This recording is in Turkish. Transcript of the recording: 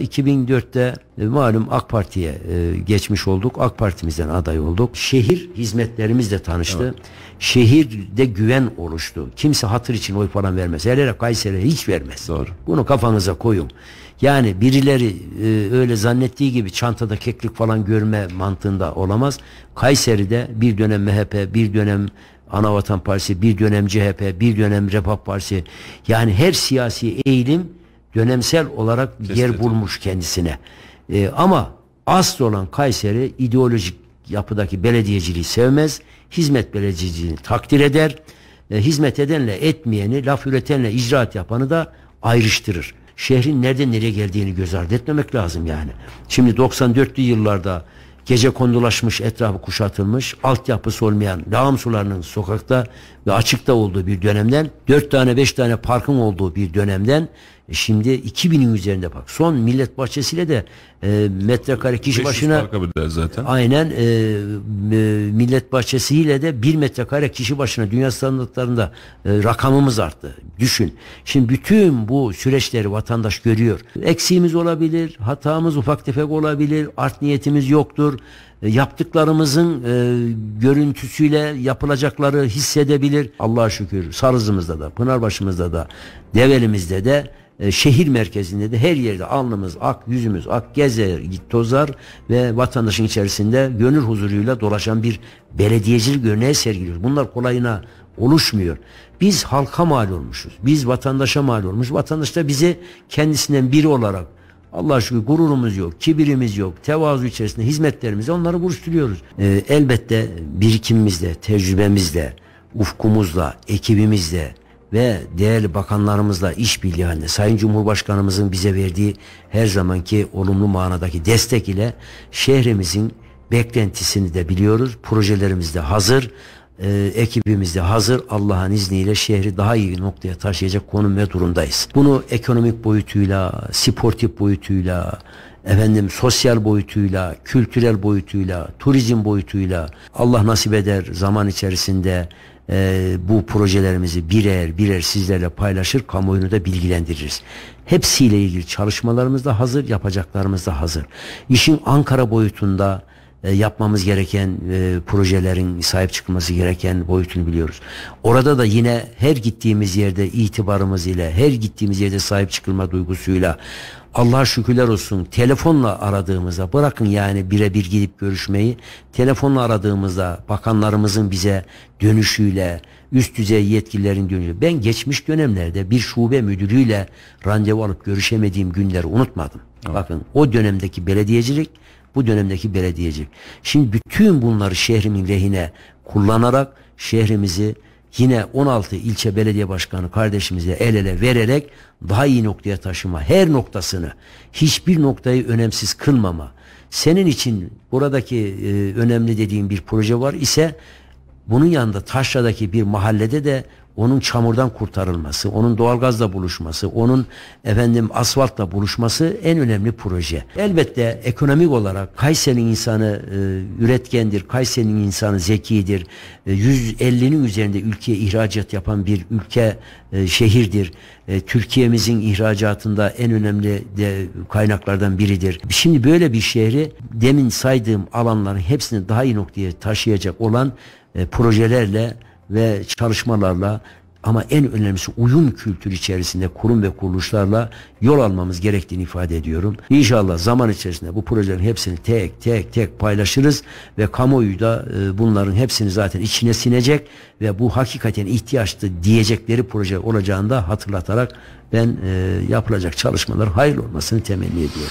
2004'te e, malum AK Parti'ye e, geçmiş olduk. AK Parti'mizden aday olduk. Şehir hizmetlerimizle tanıştı. Evet. Şehirde güven oluştu. Kimse hatır için oy falan vermez. Hele Kayseri'ye hiç vermez. Doğru. Bunu kafanıza koyun. Yani birileri e, öyle zannettiği gibi çantada keklik falan görme mantığında olamaz. Kayseri'de bir dönem MHP, bir dönem Anavatan Partisi, bir dönem CHP, bir dönem Refah Partisi. Yani her siyasi eğilim dönemsel olarak Kesinlikle. yer bulmuş kendisine. E, ama asıl olan Kayseri ideolojik yapıdaki belediyeciliği sevmez. Hizmet belediyeciliğini takdir eder. E, hizmet edenle etmeyeni, laf üretenle icraat yapanı da ayrıştırır. Şehrin nereden nereye geldiğini göz ardı etmemek lazım yani. Şimdi 94'lü yıllarda gece kondulaşmış, etrafı kuşatılmış, altyapısı olmayan lağım sularının sokakta ve açıkta olduğu bir dönemden, dört tane beş tane parkın olduğu bir dönemden e şimdi 2000'in üzerinde bak. Son millet bahçesiyle de e, metrekare kişi başına zaten. aynen e, e, millet bahçesiyle de bir metrekare kişi başına dünya standartlarında e, rakamımız arttı. Düşün. Şimdi bütün bu süreçleri vatandaş görüyor. Eksiğimiz olabilir, hatamız ufak tefek olabilir, art niyetimiz yoktur. E, yaptıklarımızın e, görüntüsüyle yapılacakları hissedebilir. Allah'a şükür Sarızımızda da, Pınarbaşımızda da, Develimizde de, e, şehir merkezinde de her yerde alnımız ak, yüzümüz ak gezer, git tozar ve vatandaşın içerisinde gönül huzuruyla dolaşan bir belediyecilik örneği sergiliyor. Bunlar kolayına oluşmuyor. Biz halka mal olmuşuz. Biz vatandaşa mal olmuş. Vatandaş da bizi kendisinden biri olarak Allah şükür gururumuz yok, kibirimiz yok, tevazu içerisinde hizmetlerimizi onları buruşturuyoruz. Ee, elbette birikimimizle, tecrübemizle, ufkumuzla, ekibimizle ve değerli bakanlarımızla işbirliği halinde Sayın Cumhurbaşkanımızın bize verdiği her zamanki olumlu manadaki destek ile şehrimizin beklentisini de biliyoruz. Projelerimiz de hazır e, ee, ekibimizde hazır Allah'ın izniyle şehri daha iyi noktaya taşıyacak konum ve durumdayız. Bunu ekonomik boyutuyla, sportif boyutuyla, efendim sosyal boyutuyla, kültürel boyutuyla, turizm boyutuyla Allah nasip eder zaman içerisinde e, bu projelerimizi birer birer sizlerle paylaşır, kamuoyunu da bilgilendiririz. Hepsiyle ilgili çalışmalarımız da hazır, yapacaklarımız da hazır. İşin Ankara boyutunda e, yapmamız gereken e, projelerin sahip çıkması gereken boyutunu biliyoruz. Orada da yine her gittiğimiz yerde itibarımız ile her gittiğimiz yerde sahip çıkılma duygusuyla Allah şükürler olsun telefonla aradığımızda bırakın yani birebir gidip görüşmeyi telefonla aradığımızda bakanlarımızın bize dönüşüyle üst düzey yetkililerin dönüşü. Ben geçmiş dönemlerde bir şube müdürüyle randevu alıp görüşemediğim günleri unutmadım. Evet. Bakın o dönemdeki belediyecilik bu dönemdeki belediyeci. Şimdi bütün bunları şehrimin lehine kullanarak şehrimizi yine 16 ilçe belediye başkanı kardeşimize el ele vererek daha iyi noktaya taşıma, her noktasını, hiçbir noktayı önemsiz kılmama. Senin için buradaki e, önemli dediğim bir proje var ise bunun yanında Taşra'daki bir mahallede de onun çamurdan kurtarılması, onun doğalgazla buluşması, onun efendim asfaltla buluşması en önemli proje. Elbette ekonomik olarak Kayseri'nin insanı e, üretkendir, Kayseri'nin insanı zekidir. E, 150'nin üzerinde ülkeye ihracat yapan bir ülke e, şehirdir. E, Türkiye'mizin ihracatında en önemli de kaynaklardan biridir. Şimdi böyle bir şehri demin saydığım alanların hepsini daha iyi noktaya taşıyacak olan e, projelerle ve çalışmalarla ama en önemlisi uyum kültürü içerisinde kurum ve kuruluşlarla yol almamız gerektiğini ifade ediyorum. İnşallah zaman içerisinde bu projelerin hepsini tek tek tek paylaşırız ve kamuoyu da e, bunların hepsini zaten içine sinecek ve bu hakikaten ihtiyaçtı diyecekleri proje olacağını da hatırlatarak ben e, yapılacak çalışmalar hayırlı olmasını temenni ediyorum.